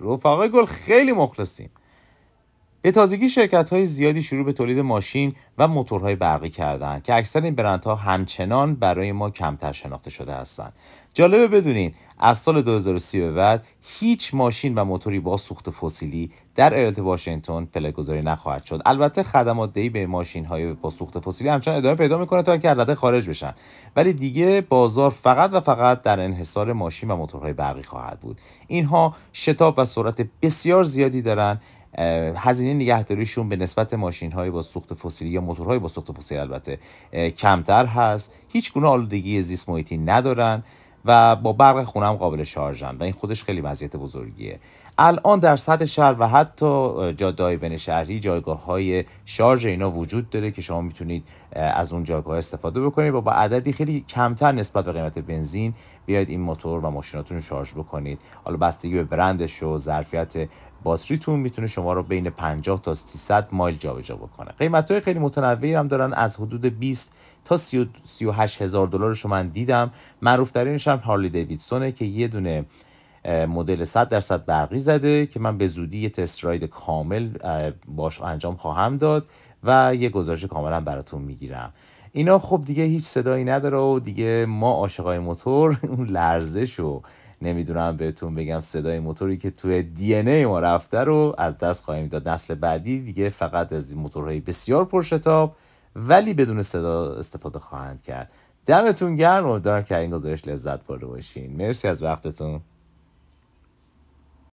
رفقای گل خیلی مخلصیم به تازگی شرکت های زیادی شروع به تولید ماشین و موتورهای برقی کردند که اکثر این برندها همچنان برای ما کمتر شناخته شده هستند. جالبه بدونین از سال 2030 به بعد هیچ ماشین و موتوری با سوخت فسیلی در ایالت واشنگتن پلگذاری نخواهد شد. البته خدمات دهی به ماشین های با سوخت فسیلی همچنان ادامه پیدا میکنه تا اینکه از خارج بشن. ولی دیگه بازار فقط و فقط در انحصار ماشین و موتورهای برقی خواهد بود. اینها شتاب و سرعت بسیار زیادی دارند هزینه نگهداریشون به نسبت ماشین های با سوخت فسیلی یا موتورهای با سوخت فسیلی البته کمتر هست هیچ گونه آلودگی زیست محیطی ندارن و با برق خونم قابل شارژن و این خودش خیلی وضعیت بزرگیه الان در سطح شهر و حتی جادههای بین شهری جایگاه های شارژ اینا وجود داره که شما میتونید از اون جایگاه استفاده بکنید و با عددی خیلی کمتر نسبت به قیمت بنزین بیاید این موتور و ماشیناتون رو شارژ بکنید حالا بستگی به برندش و ظرفیت باتریتون میتونه شما رو بین 50 تا 300 مایل جابجا بکنه قیمت های خیلی متنوعی هم دارن از حدود 20 تا 38 هزار دلار شما من دیدم معروف ترینش هم هارلی دیویدسونه که یه دونه مدل 100 درصد برقی زده که من به زودی یه تست راید کامل باش انجام خواهم داد و یه گزارش کاملا براتون میگیرم اینا خب دیگه هیچ صدایی نداره و دیگه ما عاشقای موتور اون لرزش و نمیدونم بهتون بگم صدای موتوری که توی دی ما رفته رو از دست خواهیم داد نسل بعدی دیگه فقط از موتورهای بسیار پرشتاب ولی بدون صدا استفاده خواهند کرد دمتون گرم امیدوارم که این گزارش لذت برده باشین مرسی از وقتتون